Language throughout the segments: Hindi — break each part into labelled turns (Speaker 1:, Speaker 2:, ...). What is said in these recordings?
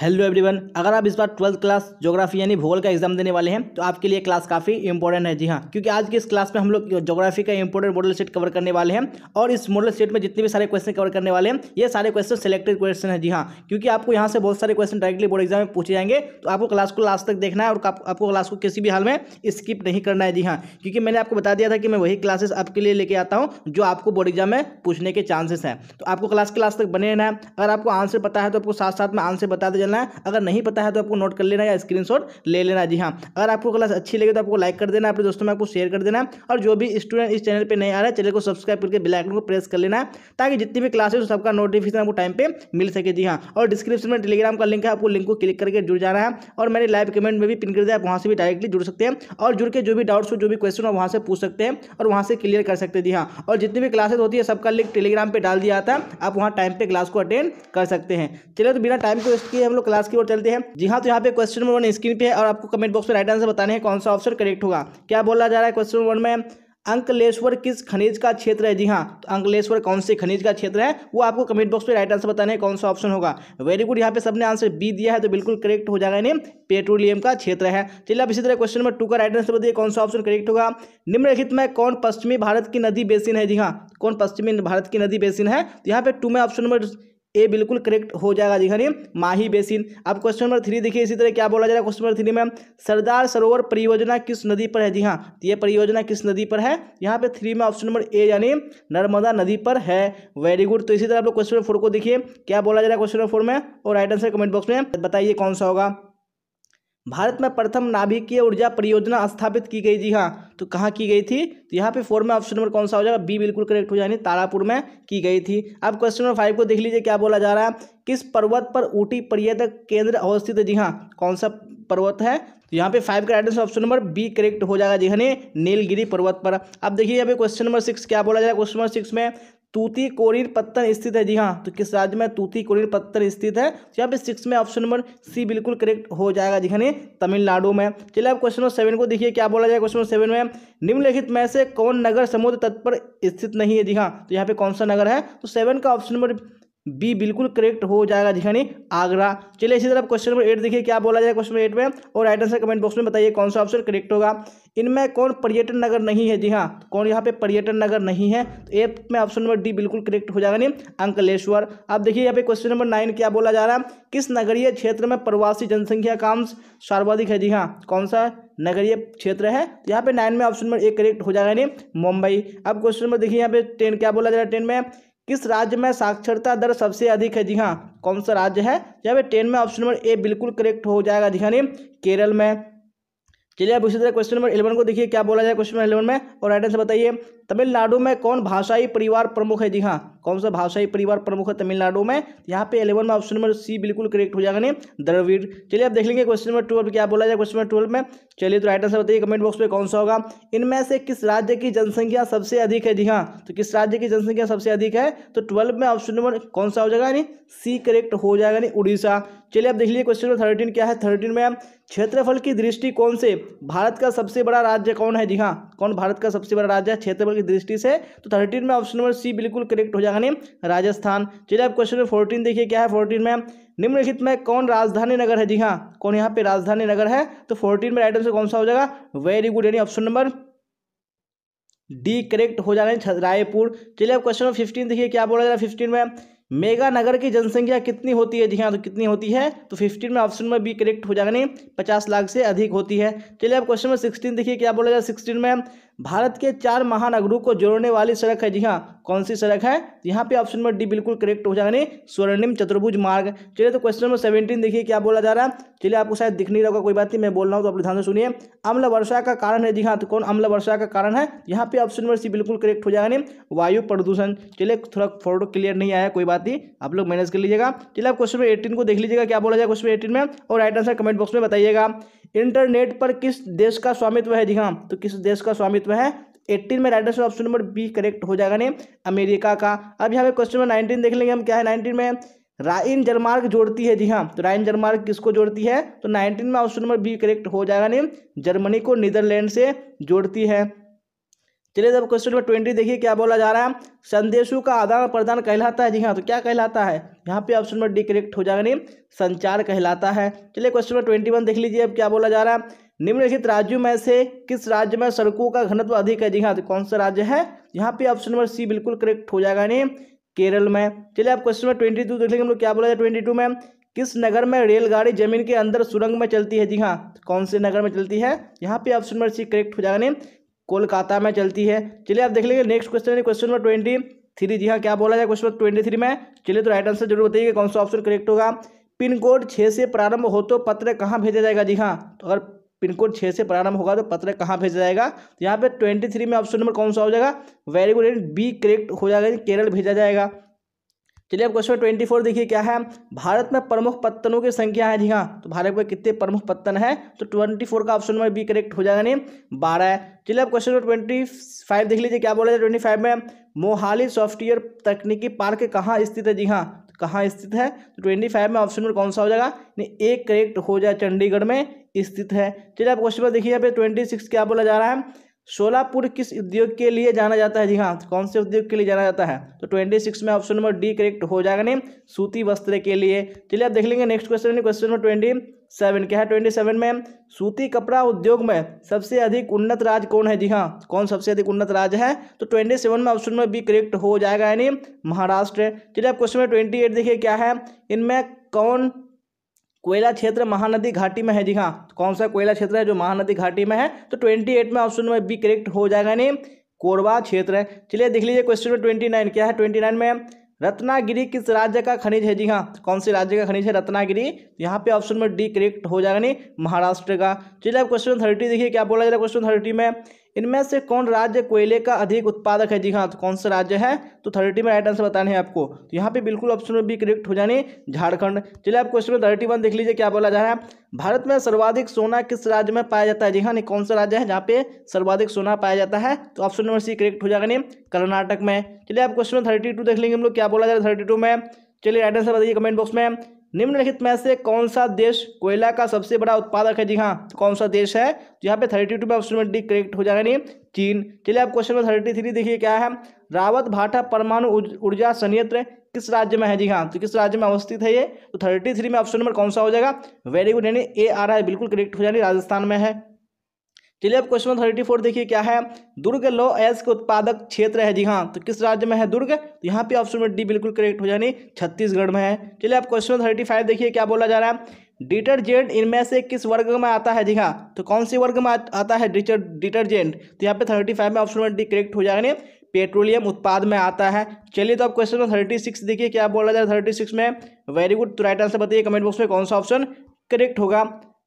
Speaker 1: हेलो एवरीवन अगर आप इस बार ट्वेल्थ क्लास ज्योग्राफी यानी भूगोल का एग्जाम देने वाले हैं तो आपके लिए क्लास काफ़ी इंपॉर्टेंट है जी हाँ क्योंकि आज की इस क्लास में हम लोग जोग्राफी का इंपॉर्टेंट मॉडल सेट कवर करने वाले हैं और इस मॉडल सेट में जितने भी सारे क्वेश्चन कवर करने वाले हैं ये सारे क्वेश्चन सेलेक्टेड क्वेश्चन है जी हाँ क्योंकि आपको यहाँ से बहुत सारे क्वेश्चन डायरेक्टली बोर्ड एग्जाम में पूछे जाएंगे तो आपको क्लास को लास्ट तक देखना है और आपको क्लास को किसी भी हाल में स्किप नहीं करना है जी हाँ क्योंकि मैंने आपको बता दिया था कि मैं वही क्लासेस आपके लिए लेके आता हूँ जो आपको बोर्ड एग्जाम में पूछने के चांसेस हैं तो आपको क्लास के लास्ट तक बने रहना है अगर आपको आंसर पता है तो आपको साथ साथ में आंसर बता दे चलना है अगर नहीं पता है तो आपको नोट कर लेना या स्क्रीन ले लेना जी हाँ अगर आपको क्लास अच्छी लगे तो आपको लाइक कर देना अपने दोस्तों में आपको शेयर कर देना और जो भी स्टूडेंट इस चैनल पर नहीं आ रहा है चैनल को सब्सक्राइब करके बेलाइकन को प्रेस कर लेना ताकि जितनी भी क्लासेस हो सबका नोटिफिकेशन आपको टाइम पर मिल सके जी हाँ और डिस्क्रिप्शन में टेलीग्राम का लिंक है आपको लिंक को क्लिक करके जुड़ जाना है और मेरे लाइव कमेंट में भी पिन कर दिया आप वहाँ से भी डायरेक्टली जुड़ सकते हैं और जुड़ के जो भी डाउट्स हो जो भी क्वेश्चन हो वहाँ से पूछ सकते हैं और वहाँ से क्लियर कर सकते हैं जी हाँ और जितनी भी क्लासेस होती है सबका लिंक टेलीग्राम पर डाल दिया जाता है आप वहाँ टाइम पर क्लास को अटेंड कर सकते हैं चलिए तो बिना टाइम को वेस्ट किए हम लोग क्लास की ओर चलते हैं जी हाँ तो यहाँ पे क्वेश्चन नंबर वन स्क्रीन पे है और आपको कमेंट बॉक्स में राइट आंसर बताने हैं कौन सा ऑप्शन करेक्ट होगा क्या बोला जा रहा है क्वेश्चन नंबर वन में अंकलेश्वर किस खनिज का क्षेत्र है जी हाँ तो अंकलेश्वर कौन से खनिज का क्षेत्र है वो आपको कमेंट बॉक्स में राइट आंसर बताने हैं कौन सा ऑप्शन होगा वेरी गुड यहाँ पे सबने आंसर बी दिया है तो बिल्कुल करेक्ट हो जाएगा इन्हें पेट्रोलियम का क्षेत्र है चलिए आप इसी तरह क्वेश्चन नंबर टू का राइट आंसर बताइए कौन सा ऑप्शन करेक्ट होगा निम्नलिखित में कौन पश्चिमी भारत की नदी बेसिन है जी हाँ कौन पश्चिमी भारत की नदी बेसिन है तो यहाँ पे टू में ऑप्शन नंबर ए बिल्कुल करेक्ट हो जाएगा जी देखिए माही बेसिन अब क्वेश्चन नंबर थ्री देखिए इसी तरह क्या बोला जा रहा है क्वेश्चन नंबर थ्री में सरदार सरोवर परियोजना किस नदी पर है जी हाँ तो ये परियोजना किस नदी पर है यहाँ पे थ्री में ऑप्शन नंबर ए यानी नर्मदा नदी पर है वेरी गुड तो इसी तरह आप लोग क्वेश्चन नंबर फोर को देखिए क्या बोला जा रहा है क्वेश्चन नंबर फोर में और राइट आंसर कमेंट बॉक्स में बताइए कौन सा होगा भारत में प्रथम नाभिकीय ऊर्जा परियोजना स्थापित की गई जी हाँ तो कहाँ की गई थी तो यहाँ पे फोर में ऑप्शन नंबर कौन सा हो जाएगा बी बिल्कुल करेक्ट हो जाएगी तारापुर में की गई थी अब क्वेश्चन नंबर फाइव को देख लीजिए क्या बोला जा रहा है किस पर्वत पर ऊटी पर्यटक केंद्र अवस्थित है जी हाँ कौन सा पर्वत है तो यहाँ पे फाइव का right option number B correct हो जाएगा जिन्हें नीलगिरी पर्वत पर अब देखिए यहाँ पे क्वेश्चन नंबर सिक्स क्या बोला जाएगा क्वेश्चन नंबर सिक्स में तूती कोरिर पत्तन स्थित है जी हाँ तो किस राज्य में तूती कोरिर पत्तन स्थित है तो यहाँ पे सिक्स में ऑप्शन नंबर सी बिल्कुल करेक्ट हो जाएगा जिन्हें तमिलनाडु में चलिए अब क्वेश्चन नंबर सेवन को देखिए क्या बोला जाएगा क्वेश्चन नंबर सेवन में निम्नलिखित में से कौन नगर समुद्र तट पर स्थित नहीं है जी हाँ तो यहाँ पे कौन सा नगर है तो सेवन का ऑप्शन नंबर बी बिल्कुल करेक्ट हो जाएगा यानी आगरा चलिए इसी तरह क्वेश्चन नंबर एट देखिए क्या बोला जाए क्वेश्चन नंबर एट में और राइट आंसर कमेंट बॉक्स में बताइए कौन सा ऑप्शन करेक्ट होगा इनमें कौन पर्यटन नगर नहीं है जी हाँ कौन यहाँ पे पर्यटन नगर नहीं है तो ए में ऑप्शन नंबर डी बिल्कुल करेक्ट हो जाएगा नहीं अंकलेश्वर अब देखिए यहाँ पे क्वेश्चन नंबर नाइन क्या बोला जा रहा है किस नगरीय क्षेत्र में प्रवासी जनसंख्या काम सर्वाधिक है जी हाँ कौन सा नगरीय क्षेत्र है तो यहाँ पे नाइन में ऑप्शन नंबर ए करेक्ट हो जाएगा नहीं मुंबई अब क्वेश्चन नंबर देखिए यहाँ पे टेन क्या बोला जा रहा है टेन में किस राज्य में साक्षरता दर सबसे अधिक है जी हाँ कौन सा राज्य है जब टेन में ऑप्शन नंबर ए बिल्कुल करेक्ट हो जाएगा जी हाँ केरल में चलिए अब इसी तरह क्वेश्चन नंबर इलेवन को देखिए क्या बोला जाए क्वेश्चन नंबर इलेवन में और राइट आंसर बताइए तमिलनाडु में कौन भाषाई परिवार प्रमुख है जी हाँ कौन सा भाषाई परिवार प्रमुख है तमिलनाडु में यहाँ पे इलेवन में ऑप्शन नंबर सी बिल्कुल करेक्ट हो जाएगा नहीं द्रविड़ चलिए अब देख लेंगे क्वेश्चन नंबर ट्वेल्व क्या बोला जाए क्वेश्चन नंबर ट्वेल्व में चलिए तो राइट आंसर बताइए कमेंट बॉक्स में कौन सा होगा इनमें से किस राज्य की जनसंख्या सबसे अधिक है जी हाँ तो किस राज्य की जनसंख्या सबसे अधिक है तो ट्वेल्व में ऑप्शन नंबर कौन सा हो जाएगा यानी सी करेक्ट हो जाएगा नहीं उड़ीसा चलिए अब देख लीजिए क्वेश्चन नंबर थर्टीन क्या है थर्टीन में क्षेत्रफल की दृष्टि कौन से भारत का सबसे बड़ा राज्य कौन है जी हाँ कौन भारत का सबसे बड़ा राज्य है क्षेत्रफल की दृष्टि से तो थर्टीन में ऑप्शन नंबर सी बिल्कुल करेक्ट हो जाएगा नहीं राजस्थान चलिए आप क्वेश्चन नंबर फोर्टीन देखिए क्या है फोर्टीन में निम्नलिखित में कौन राजधानी नगर है जी हाँ कौन यहाँ पे राजधानी नगर है तो फोर्टीन में राइट आंसर कौन सा हो जाएगा वेरी गुड यानी ऑप्शन नंबर डी करेक्ट हो जाना है रायपुर चलिए आप क्वेश्चन नंबर फिफ्टीन देखिए क्या बोला जा रहा है फिफ्टीन में मेगा नगर की जनसंख्या कितनी होती है जी हाँ तो कितनी होती है तो फिफ्टीन में ऑप्शन नंबर बी करेक्ट हो जाएगा नहीं पचास लाख से अधिक होती है चलिए आप क्वेश्चन नंबर सिक्सटीन देखिए क्या बोला जाए सिक्सटीन में भारत के चार महानगरों को जोड़ने वाली सड़क है जी हाँ कौन सी सड़क है यहाँ पे ऑप्शन नंबर डी बिल्कुल करेक्ट हो जाएगा नहीं स्वर्णिम चतुर्भुज मार्ग चलिए तो क्वेश्चन नंबर सेवेंटीन देखिए क्या बोला जा रहा है चलिए आपको शायद दिख नहीं रहा होगा कोई बात नहीं मैं बोल रहा हूँ तो आप ध्यान से सुनिए अम्ल वर्षा का कारण है जी हाँ तो कौन अम्ल वर्षा का कारण है यहाँ पे ऑप्शन नंबर सी बिल्कुल करेक्ट हो जाएगा नहीं वायु प्रदूषण चलिए थोड़ा फोटो क्लियर नहीं आया कोई बात नहीं आप लोग मैनेज कर लीजिएगा चलिए आप क्वेश्चन नंबर एटीन को देख लीजिएगा क्या बोला जाए क्वेश्चन एटीन में और राइट आंसर कमेंट बॉक्स में बताइएगा इंटरनेट पर किस देश का स्वामित्व है जी हाँ तो किस देश का स्वामित्व है एट्टीन में right answer option number B correct हो जाएगा नहीं अमेरिका का अब यहाँ पे क्वेश्चन नंबर नाइनटीन देख लेंगे हम क्या है नाइनटीन में राइन जलमार्ग जोड़ती है जी हाँ तो राइन जलमार्ग किसको जोड़ती है तो नाइनटीन में ऑप्शन नंबर बी करेक्ट हो जाएगा नहीं जर्मनी को नीदरलैंड से जोड़ती है चलिए जब क्वेश्चन नंबर ट्वेंटी देखिए क्या बोला जा रहा है संदेशों का आदान प्रदान कहलाता है जी हाँ तो क्या कहलाता है यहाँ पे ऑप्शन नंबर डी करेक्ट हो जाएगा नहीं संचार कहलाता है चलिए क्वेश्चन नंबर ट्वेंटी वन देख लीजिए अब क्या बोला जा रहा है निम्नलिखित राज्यों में से किस राज्य में सड़कों का घनत्व अधिक है जी हाँ तो कौन सा राज्य है यहाँ पे ऑप्शन नंबर सी बिल्कुल करेक्ट हो जाएगा नहीं केरल में चलिए आप क्वेश्चन नंबर ट्वेंटी टू देख लेंगे हम लोग क्या बोला जाए ट्वेंटी टू में किस नगर में रेलगाड़ी जमीन के अंदर सुरंग में चलती है जी हाँ तो कौन से नगर में चलती है यहाँ पे ऑप्शन नंबर सी करेक्ट हो जाएगा नहीं कोलकाता में चलती है चलिए आप देख लेंगे नेक्स्ट क्वेश्चन है क्वेश्चन नंबर ट्वेंटी थ्री जी हाँ क्या बोला जाए क्वेश्चन नंबर ट्वेंटी थ्री में चलिए तो राइट आंसर जरूर बताइए कौन सा ऑप्शन करेक्ट होगा पिन कोड छः से प्रारंभ हो तो पत्र कहाँ भेजा जाएगा जी हाँ तो अगर पिन कोड छः से प्रारंभ होगा तो पत्र कहाँ भेजा जाएगा तो यहाँ पर ट्वेंटी थ्री में ऑप्शन नंबर कौन सा हो जाएगा वेरी गुड बी करेक्ट हो जाएगा केरल भेजा जाएगा चलिए अब क्वेश्चन ट्वेंटी फोर देखिए क्या है भारत में प्रमुख पत्तनों की संख्या है जी हाँ तो भारत में कितने प्रमुख पत्तन है तो ट्वेंटी फोर का ऑप्शन नंबर बी करेक्ट हो जाएगा नहीं बारह चलिए अब क्वेश्चन नंबर ट्वेंटी फाइव देख लीजिए क्या बोला जाए ट्वेंटी फाइव में मोहाली सॉफ्टवेयर तकनीकी पार्क कहाँ स्थित है जी हाँ तो कहाँ स्थित है तो ट्वेंटी फाइव में ऑप्शन नंबर कौन सा हो जाएगा नहीं एक करेक्ट हो जाए चंडीगढ़ में स्थित है चलिए आप क्वेश्चन पर देखिए यहाँ पे ट्वेंटी सिक्स क्या बोला जा रहा है सोलापुर किस उद्योग के लिए जाना जाता है जी हाँ कौन से उद्योग के लिए जाना जाता है तो ट्वेंटी सिक्स में ऑप्शन नंबर डी करेक्ट हो जाएगा नहीं सूती वस्त्र के लिए चलिए आप देख लेंगे next question question number twenty seven क्या है ट्वेंटी सेवन में सूती कपड़ा उद्योग में सबसे अधिक उन्नत राज्य कौन है जी हाँ कौन सबसे अधिक उन्नत राज्य है तो ट्वेंटी सेवन में ऑप्शन नंबर बी करेक्ट हो जाएगा यानी महाराष्ट्र चलिए आप क्वेश्चन नंबर ट्वेंटी एट देखिए क्या है इनमें कौन कोयला क्षेत्र महानदी घाटी में है जी हाँ कौन सा कोयला क्षेत्र है जो महानदी घाटी में है तो ट्वेंटी एट में ऑप्शन नंबर बी करेक्ट हो जाएगा यानी कोरबा क्षेत्र है चलिए देख लीजिए क्वेश्चन नंबर ट्वेंटी नाइन क्या है ट्वेंटी नाइन में रत्नागिरी किस राज्य का खनिज है जी हाँ कौन से राज्य का खनिज है रत्नागिरी तो यहाँ पे ऑप्शन नंबर डी करेक्ट हो जाएगा नहीं महाराष्ट्र का चलिए अब क्वेश्चन थर्टी देखिए क्या बोला जा रहा है क्वेश्चन थर्टी में इनमें से कौन राज्य कोयले का अधिक उत्पादक है जी हाँ तो कौन सा राज्य है तो थर्टी में राइट आंसर बताने हैं आपको तो यहाँ पे बिल्कुल ऑप्शन बी करेक्ट हो जाने झारखंड चलिए आप क्वेश्चन थर्टी वन देख लीजिए क्या बोला जा रहा है भारत में सर्वाधिक सोना किस राज्य में पाया जाता है जी हाँ नहीं कौन सा राज्य है जहाँ पे सर्वाधिक सोना पाया जाता है तो ऑप्शन नंबर सी करेक्ट हो जाएगा नहीं कर्नाटक में चलिए आप क्वेश्चन थर्टी टू देख लेंगे हम लोग क्या बोला जा रहा है थर्टी टू में चलिए राइट आंसर बताइए कमेंट बॉक्स में निम्नलिखित में से कौन सा देश कोयला का सबसे बड़ा उत्पादक है जी हाँ तो कौन सा देश है तो यहाँ पे थर्टी टू में ऑप्शन डी करेक्ट हो जाएगा नहीं चीन चलिए आप क्वेश्चन नंबर थर्टी थ्री देखिए क्या है रावत भाटा परमाणु ऊर्जा संयंत्र किस राज्य में है जी हाँ तो किस राज्य में अवस्थित है ये तो थर्टी थ्री में ऑप्शन नंबर कौन सा हो जाएगा वेरी गुड यानी ए आ रहा है बिल्कुल करेक्ट हो जाएगी राजस्थान में है चलिए अब क्वेश्चन थर्टी फोर देखिए क्या है दुर्ग लो एस के उत्पादक क्षेत्र है जी हाँ तो किस राज्य में है दुर्ग तो यहाँ पे ऑप्शन में डी बिल्कुल करेक्ट हो जानी छत्तीसगढ़ में है चलिए अब क्वेश्चन थर्टी फाइव देखिए क्या बोला जा रहा है डिटर्जेंट इनमें से किस वर्ग में आता है जी हाँ तो कौन से वर्ग में आता है डिटर्जेंट तो यहाँ पे थर्टी फाइव में ऑप्शन में डी करेक्ट हो जाएगा पेट्रोलियम उत्पाद में आता है चलिए तो अब क्वेश्चन में थर्टी सिक्स देखिए क्या बोला जाए थर्टी सिक्स में वेरी गुड तो राइट आंसर बताइए कमेंट बॉक्स में कौन सा ऑप्शन करेक्ट होगा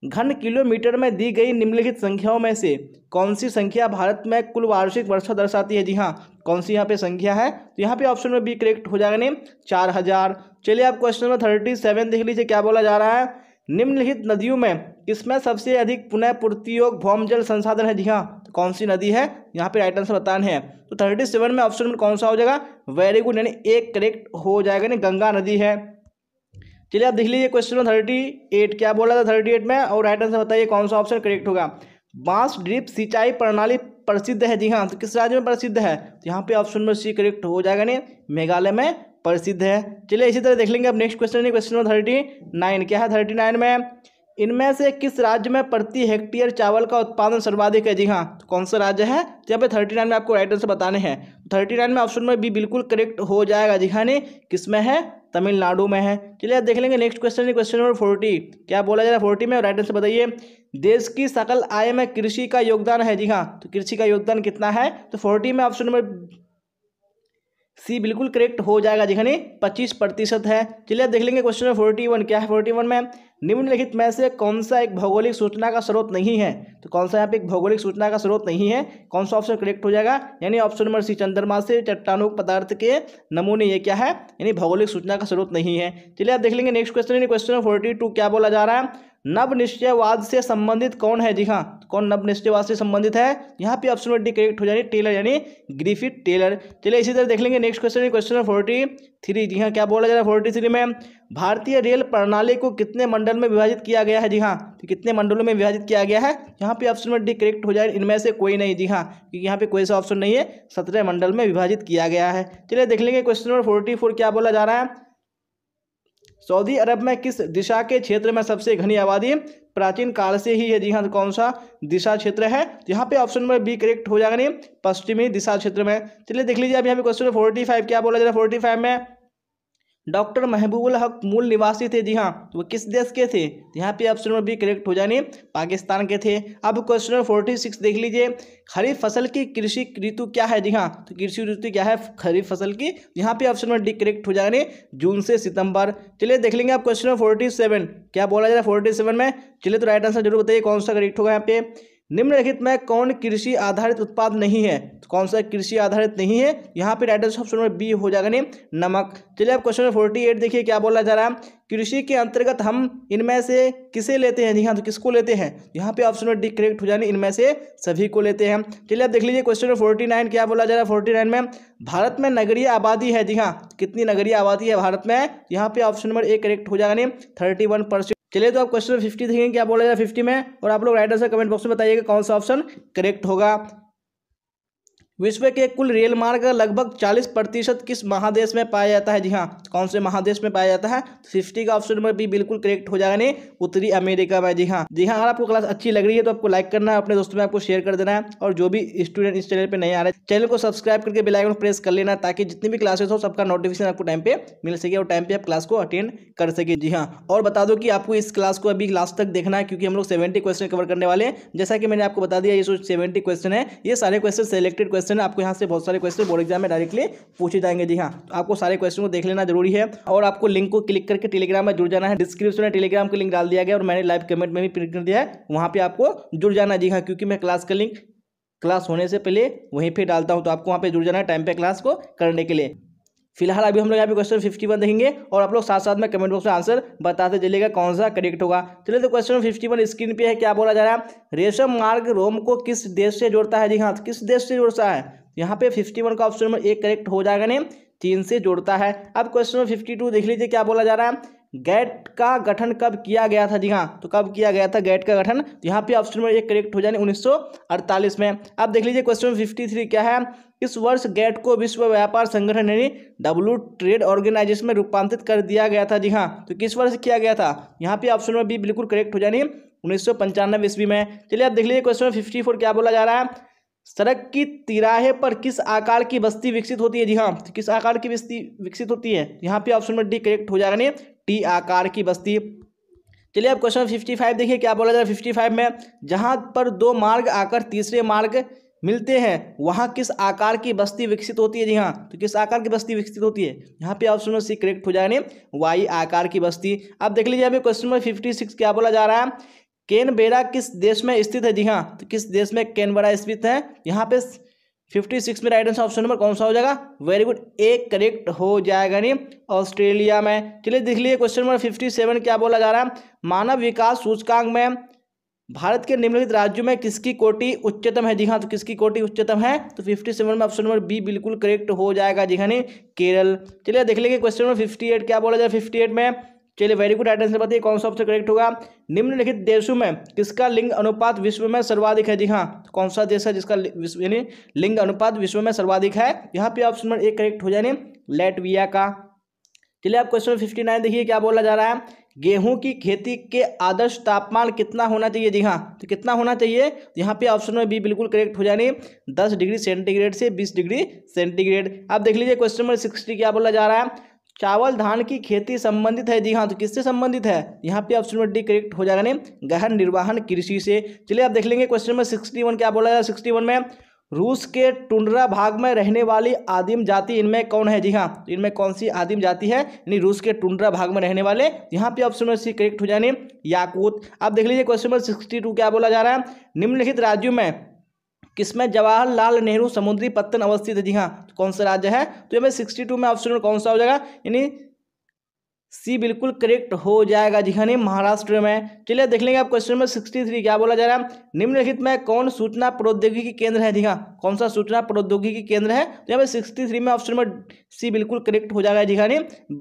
Speaker 1: घन किलोमीटर में दी गई निम्नलिखित संख्याओं में से कौन सी संख्या भारत में कुल वार्षिक वर्षा दर्शाती है जी हाँ कौन सी यहाँ पे संख्या है तो यहाँ पे ऑप्शन में बी करेक्ट हो जाएगा नहीं चार हजार चलिए आप क्वेश्चन नंबर थर्टी सेवन देख लीजिए क्या बोला जा रहा है निम्नलिखित नदियों में किसमें सबसे अधिक पुनः पूर्ति योग भौम जल संसाधन है जी हाँ तो कौन सी नदी है यहाँ पे राइट आंसर बताना है तो थर्टी सेवन में ऑप्शन में कौन सा हो जाएगा वेरी गुड यानी एक करेक्ट हो जाएगा यानी गंगा नदी है चलिए आप देख लीजिए क्वेश्चन नंबर थर्टी एट क्या बोला था थर्टी एट में और राइट आंसर बताइए कौन सा ऑप्शन करेक्ट होगा बांस ड्रिप सिंचाई प्रणाली प्रसिद्ध है जी हाँ तो किस राज्य में प्रसिद्ध है तो यहाँ पे ऑप्शन नंबर सी करेक्ट हो जाएगा नहीं मेघालय में प्रसिद्ध है चलिए इसी तरह देख लेंगे अब next question question number thirty nine क्या है थर्टी नाइन में इनमें से किस राज्य में प्रति हेक्टेयर चावल का उत्पादन सर्वाधिक है जी हाँ तो कौन सा राज्य है तो यहाँ पे थर्टी नाइन में आपको राइट आंसर बताने हैं थर्टी नाइन में ऑप्शन में बी बिल्कुल करेक्ट हो जाएगा जी हाँ नहीं किसमें है तमिलनाडु में है चलिए आप देख लेंगे next question question number forty क्या बोला जा रहा है फोर्टी में राइट आंसर बताइए देश की सकल आय में कृषि का योगदान है जी हाँ तो कृषि का योगदान कितना है तो फोर्टी में ऑप्शन नंबर सी बिल्कुल करेक्ट हो जाएगा जिखने पच्चीस प्रतिशत है चलिए देख लेंगे क्वेश्चन नंबर फोर्टी वन क्या है फोर्टी वन में निम्नलिखित में से कौन सा एक भौगोलिक सूचना का स्रोत नहीं है तो कौन सा यहाँ पे एक भौगोलिक सूचना का स्रोत नहीं है कौन सा ऑप्शन करेक्ट हो जाएगा यानी ऑप्शन नंबर सी चंद्रमा से चट्टानों पदार्थ के नमूने ये क्या है यानी भौगोलिक सूचना का स्रोत नहीं है चलिए आप देख लेंगे next question question number forty क्या बोला जा रहा है नव निश्चयवाद से संबंधित कौन है जी हाँ कौन नव निश्चयवाद से संबंधित है यहाँ पे ऑप्शन नंबर डी करेक्ट हो जाएगी टेलर यानी ग्रीफिट टेलर चलिए इसी तरह देख लेंगे next question question number forty three जी हाँ क्या बोला जा रहा है फोर्टी थ्री में भारतीय रेल प्रणाली को कितने मंडल में विभाजित किया गया है जी हाँ तो कितने मंडलों में विभाजित किया गया है यहाँ पे ऑप्शन नंबर डी करेक्ट हो जाए इनमें से कोई नहीं जी हाँ क्योंकि यहाँ पे कोई सा ऑप्शन नहीं है सत्रह मंडल में विभाजित किया गया है चलिए देख लेंगे क्वेश्चन नंबर फोर्टी फोर क्या बोला जा रहा है सऊदी अरब में किस दिशा के क्षेत्र में सबसे घनी आबादी प्राचीन काल से ही है जी हाँ कौन सा दिशा क्षेत्र है तो यहाँ पे ऑप्शन नंबर बी करेक्ट हो जाएगा नहीं पश्चिमी दिशा क्षेत्र में चलिए देख लीजिए अभी यहाँ पे क्वेश्चन फोर्टी फाइव क्या बोला जा रहा है फोर्टी फाइव में डॉक्टर महबूबुल हक मूल निवासी थे जी हाँ तो वो किस देश के थे तो यहाँ पे ऑप्शन नंबर बी करेक्ट हो जाने पाकिस्तान के थे अब क्वेश्चन नंबर फोर्टी सिक्स देख लीजिए खरीफ फसल की कृषि ऋतु क्या है जी हाँ तो कृषि ऋतु क्या है खरीफ फसल की यहाँ पे ऑप्शन नंबर डी करेक्ट हो जाने जून से सितंबर चलिए देख लेंगे आप क्वेश्चन नंबर फोर्टी सेवन क्या बोला जा रहा है फोर्टी सेवन में चलिए तो राइट आंसर जरूर बताइए कौन सा करेक्ट होगा यहाँ पे निम्नलिखित में कौन कृषि आधारित उत्पाद नहीं है तो कौन सा कृषि आधारित नहीं है यहाँ पे राइट ऑप्शन नंबर बी हो जाएगा नहीं नमक चलिए अब क्वेश्चन नंबर फोर्टी एट देखिए क्या बोला जा रहा है कृषि के अंतर्गत हम इनमें से किसे लेते हैं जी हाँ तो किसको लेते हैं यहाँ पे ऑप्शन नंबर डी करेक्ट हो जाने इनमें से सभी को लेते हैं चलिए अब देख लीजिए क्वेश्चन नंबर फोर्टी नाइन क्या बोला जा रहा है फोर्टी नाइन में भारत में नगरीय आबादी है जी हाँ कितनी नगरीय आबादी है भारत में यहाँ पे ऑप्शन नंबर ए करेक्ट हो जाएगा नहीं थर्टी वन परसेंट चलिए तो आप क्वेश्चन फिफ्टी देखेंगे क्या बोला जाए फिफ्टी में और आप लोग राइट आंसर कमेंट बॉक्स में बताइएगा कौन सा ऑप्शन करेक्ट होगा विश्व के कुल रेल मार्ग का लगभग 40 प्रतिशत किस महादेश में पाया जाता है जी हाँ कौन से महादेश में पाया जाता है फिफ्टी का ऑप्शन नंबर बी बिल्कुल करेक्ट हो जाएगा नहीं उत्तरी अमेरिका में जी हाँ जी हाँ अगर आपको क्लास अच्छी लग रही है तो आपको लाइक करना है अपने दोस्तों में आपको शेयर कर देना है और जो भी स्टूडेंट इस चैनल पर नहीं आ रहे चैनल को सब्सक्राइब करके बेलाइकन प्रेस कर लेना ताकि जितनी भी क्लासेस हो सबका नोटिफिकेशन आपको टाइम पे मिल सके और टाइम पे आप क्लास को अटेंड कर सके जी हाँ और बता दो कि आपको इस क्लास को अभी लास्ट तक देखना है क्योंकि हम लोग सेवेंटी क्वेश्चन कवर करने वाले हैं जैसा कि मैंने आपको बता दिया ये सेवेंटी क्वेश्चन है ये सारे क्वेश्चन सेलेक्टेड क्वेश्चन क्वेश्चन है आपको यहाँ से बहुत सारे क्वेश्चन बोर्ड एग्जाम में डायरेक्टली पूछे जाएंगे जी हाँ तो आपको सारे क्वेश्चन को देख लेना जरूरी है और आपको लिंक को क्लिक करके टेलीग्राम में जुड़ जाना है डिस्क्रिप्शन में टेलीग्राम का लिंक डाल दिया गया और मैंने लाइव कमेंट में भी प्रिंट कर दिया है वहाँ पर आपको जुड़ जाना जी हाँ क्योंकि मैं क्लास का लिंक क्लास होने से पहले वहीं पर डालता हूँ तो आपको वहाँ पर जुड़ जाना है टाइम पे क्लास को करने के लिए फिलहाल अभी हम लोग यहाँ पे क्वेश्चन फिफ्टी वन देखेंगे और आप लोग साथ साथ में कमेंट बॉक्स में आंसर बताते चलेगा कौन सा करेक्ट होगा चलिए तो क्वेश्चन फिफ्टी वन स्क्रीन पे है क्या बोला जा रहा है रेशम मार्ग रोम को किस देश से जोड़ता है जी हाँ किस देश से जोड़ता है यहाँ पे फिफ्टी वन का ऑप्शन नंबर एक करेक्ट हो जाएगा ने चीन से जोड़ता है अब क्वेश्चन नंबर फिफ्टी टू देख लीजिए क्या बोला जा रहा है गैट का गठन कब किया गया था जी हाँ तो कब किया गया था गैट का गठन तो यहाँ पे ऑप्शन नंबर एक करेक्ट हो जाने 1948 में अब देख लीजिए क्वेश्चन 53 क्या है इस वर्ष गैट को विश्व व्यापार संगठन यानी डब्ल्यू ट्रेड ऑर्गेनाइजेशन में रूपांतरित कर दिया गया था जी हाँ तो किस वर्ष किया गया था यहाँ पे ऑप्शन नंबर बी बिल्कुल करेक्ट हो जाने उन्नीस ईस्वी में चलिए आप देख लीजिए क्वेश्चन फिफ्टी क्या बोला जा रहा है सड़क की तिराहे पर किस आकार की बस्ती विकसित होती है जी हाँ तो किस आकार की बस्ती विकसित होती है यहाँ पे ऑप्शन नंबर डी करेक्ट हो जाएगा नहीं टी आकार की बस्ती चलिए अब क्वेश्चन फिफ्टी फाइव देखिए क्या बोला जाए फिफ्टी फाइव में जहाँ पर दो मार्ग आकर तीसरे मार्ग मिलते हैं वहाँ किस आकार की बस्ती विकसित होती है जी हाँ तो किस आकार की बस्ती विकसित होती है यहाँ पे ऑप्शन सी करेक्ट हो जाएंगे वाई आकार की बस्ती अब देख लीजिए अभी क्वेश्चन नंबर फिफ्टी सिक्स क्या बोला जा रहा है केनबेरा किस देश में स्थित है जी हाँ तो किस देश में केनबेरा स्थित है यहाँ पे फिफ्टी सिक्स में राइट आंसर ऑप्शन नंबर कौन सा हो जाएगा वेरी गुड ए करेक्ट हो जाएगा नहीं ऑस्ट्रेलिया में चलिए देख लीजिए क्वेश्चन नंबर फिफ्टी सेवन क्या बोला जा रहा है मानव विकास सूचकांक में भारत के निम्नलिखित राज्यों में किसकी कोटि उच्चतम है जी हाँ तो किसकी कोटि उच्चतम है तो फिफ्टी सेवन में ऑप्शन नंबर बी बिल्कुल करेक्ट हो जाएगा जी हाँ नहीं केरल चलिए देख लेंगे क्वेश्चन नंबर फिफ्टी एट क्या बोला जाए फिफ्टी एट में चलिए वेरी गुड राइट आंसर बताइए कौन सा ऑप्शन करेक्ट होगा निम्नलिखित देशों में किसका लिंग अनुपात विश्व में सर्वाधिक है जी हाँ कौन सा देश है जिसका यानी लिंग अनुपात विश्व में सर्वाधिक है यहाँ पे ऑप्शन नंबर एक करेक्ट हो जाए लेटविया का चलिए आप क्वेश्चन फिफ्टी नाइन देखिए क्या बोला जा रहा है गेहूं की खेती के आदर्श तापमान कितना होना चाहिए जी हाँ तो कितना होना चाहिए यहाँ पे ऑप्शन में बी बिल्कुल करेक्ट हो जाने दस डिग्री सेंटीग्रेड से बीस डिग्री सेंटीग्रेड आप देख लीजिए क्वेश्चन नंबर सिक्सटी क्या बोला जा रहा है चावल धान की खेती संबंधित है जी हाँ तो किससे संबंधित है यहाँ पे ऑप्शन नंबर डी करेक्ट हो जाएगा नहीं गहन निर्वाहन कृषि से चलिए आप देख लेंगे क्वेश्चन नंबर सिक्सटी वन क्या बोला जाए सिक्सटी वन में रूस के टुंडरा भाग में रहने वाली आदिम जाति इनमें कौन है जी हाँ तो इनमें कौन सी आदिम जाति है यानी रूस के टुंडरा भाग में रहने वाले यहाँ पे ऑप्शन नंबर सी करेक्ट हो जाए याकूत आप देख लीजिए क्वेश्चन नंबर सिक्सटी टू क्या बोला जा रहा है निम्नलिखित राज्यों में किसमें जवाहरलाल नेहरू समुद्री पत्तन अवस्थित है जी हाँ तो कौन सा राज्य है तो ये सिक्सटी टू में ऑप्शन कौन सा हो जाएगा यानी सी बिल्कुल करेक्ट हो जाएगा जी हाँ महाराष्ट्र में चलिए देख लेंगे आप क्वेश्चन नंबर सिक्सटी थ्री क्या बोला जा रहा है निम्नलिखित में कौन सूचना प्रौद्योगिकी केंद्र है जी हाँ कौन सा सूचना प्रौद्योगिकी केंद्र है तो यहाँ पे सिक्सटी थ्री में ऑप्शन नंबर सी बिल्कुल करेक्ट हो जाएगा जी हाँ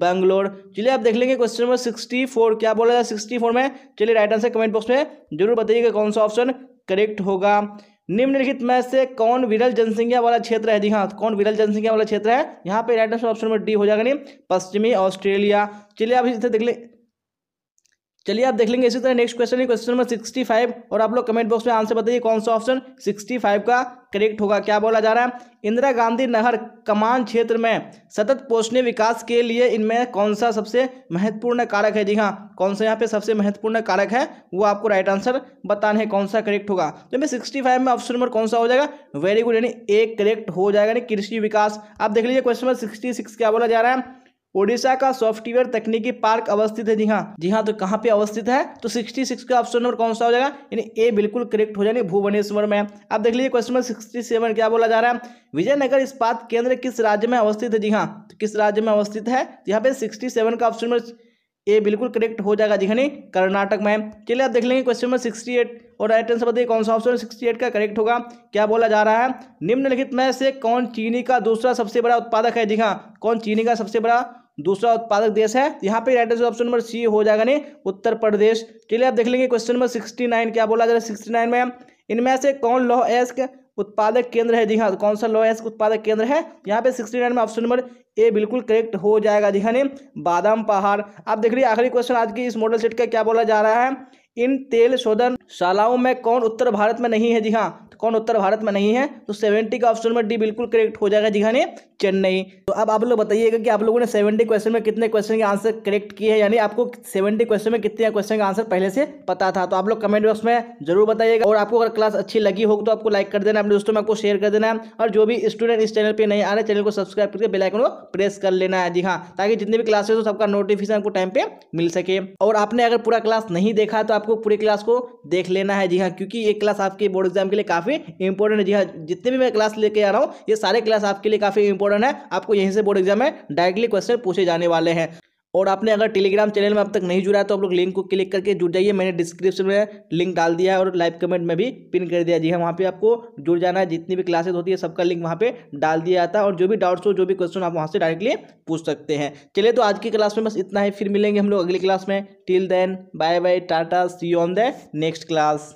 Speaker 1: बैंगलोर चलिए आप देख लेंगे क्वेश्चन नंबर सिक्सटी फोर क्या बोला जा रहा है सिक्सटी फोर में चलिए राइट आंसर कमेंट बॉक्स में जरूर बताइएगा कौन सा ऑप्शन करेक्ट होगा निम्नलिखित में से कौन विरल जनसंख्या वाला क्षेत्र है जी हाँ तो कौन विरल जनसंख्या वाला क्षेत्र है यहाँ पे right answer option number D हो जाएगा नहीं पश्चिमी ऑस्ट्रेलिया चलिए अभी इसे देख लें चलिए आप देख लेंगे इसी तरह नेक्स्ट क्वेश्चन है क्वेश्चन नंबर सिक्सटी फाइव और आप लोग कमेंट बॉक्स में आंसर बताइए कौन सा ऑप्शन सिक्सटी फाइव का करेक्ट होगा क्या बोला जा रहा है इंदिरा गांधी नहर कमान क्षेत्र में सतत पोषणीय विकास के लिए इनमें कौन सा सबसे महत्वपूर्ण कारक है जी हाँ कौन सा यहाँ पे सबसे महत्वपूर्ण कारक है वो आपको राइट आंसर बताना है कौन सा करेक्ट होगा तो मैं सिक्सटी फाइव में ऑप्शन नंबर कौन सा हो जाएगा वेरी गुड यानी एक करेक्ट हो जाएगा यानी कृषि विकास आप देख लीजिए क्वेश्चन नंबर सिक्सटी सिक्स क्या बोला जा रहा है ओडिशा का सॉफ्टवेयर तकनीकी पार्क अवस्थित है जी हाँ जी हाँ तो कहाँ पे अवस्थित है तो 66 का ऑप्शन नंबर कौन सा हो जाएगा यानी ए बिल्कुल करेक्ट हो जाएगा भुवनेश्वर में अब देख लीजिए क्वेश्चन नंबर 67 क्या बोला जा रहा है विजयनगर इस्पात केंद्र किस राज्य में अवस्थित है जी हाँ तो किस राज्य में अवस्थित है यहाँ पे सिक्सटी का ऑप्शन नंबर ए बिल्कुल करेक्ट हो जाएगा जी हाँ कर्नाटक में चलिए आप देख लेंगे क्वेश्चन नंबर सिक्सटी एट और राइट आंसर बताइए कौन सा ऑप्शन सिक्सटी एट का करेक्ट होगा क्या बोला जा रहा है निम्नलिखित में से कौन चीनी का दूसरा सबसे बड़ा उत्पादक है जी हाँ कौन चीनी का सबसे बड़ा दूसरा उत्पादक देश है यहाँ पे right answer option number C हो जाएगा नहीं उत्तर प्रदेश चलिए आप देख लेंगे क्वेश्चन नंबर सिक्सटी नाइन क्या बोला जा रहा है सिक्सटी नाइन में इनमें से कौन लौह एस्क उत्पादक केंद्र है जी हाँ कौन सा लॉ एस्क उत्पादक केंद्र है यहाँ पे सिक्सटी नाइन में ऑप्शन नंबर ए बिल्कुल करेक्ट हो जाएगा जी हाँ बादाम पहाड़ आप देख रही आखिरी क्वेश्चन आज की इस मॉडल सेट का क्या बोला जा रहा है इन तेल शोधन शालाओं में कौन उत्तर भारत में नहीं है जी हाँ कौन उत्तर भारत में नहीं है तो सेवेंटी का ऑप्शन में डी बिल्कुल करेक्ट हो जाएगा जी हाँ चेन्नई तो अब आप लोग बताइएगा कि आप लोगों ने सेवेंटी क्वेश्चन में कितने क्वेश्चन के आंसर करेक्ट किए हैं यानी आपको सेवेंटी क्वेश्चन में कितने क्वेश्चन का आंसर पहले से पता था तो आप लोग कमेंट बॉक्स में जरूर बताइएगा और आपको अगर क्लास अच्छी लगी हो तो आपको लाइक कर देना अपने दोस्तों में आपको शेयर कर देना और जो भी स्टूडेंट इस चैनल पर नहीं आ रहे चैनल को सब्सक्राइब करके बेलाइकन को प्रेस कर लेना है जी हाँ ताकि जितने भी क्लासेस हो सबका नोटिफिकेशन आपको टाइम पे मिल सके और आपने अगर पूरा क्लास नहीं देखा तो आपको पूरी क्लास को देख लेना है जी हाँ क्योंकि ये क्लास आपके बोर्ड एग्जाम के लिए काफ़ी काफ़ी इंपॉर्टेंट जी हाँ जितने भी मैं क्लास लेके आ रहा हूँ ये सारे क्लास आपके लिए काफ़ी इंपॉर्टेंट है आपको यहीं से बोर्ड एग्जाम में डायरेक्टली क्वेश्चन पूछे जाने वाले हैं और आपने अगर टेलीग्राम चैनल में अब तक नहीं जुड़ा है तो आप लोग लिंक को क्लिक करके जुड़ जाइए मैंने डिस्क्रिप्शन में लिंक डाल दिया है और लाइव कमेंट में भी पिन कर दिया जी हाँ वहाँ पे आपको जुड़ जाना है जितनी भी क्लासेस होती है सबका लिंक वहाँ पे डाल दिया जाता है और जो भी डाउट्स हो जो भी क्वेश्चन आप वहाँ से डायरेक्टली पूछ सकते हैं चलिए तो आज की क्लास में बस इतना ही फिर मिलेंगे हम लोग अगली क्लास में till then bye bye tata see on the next class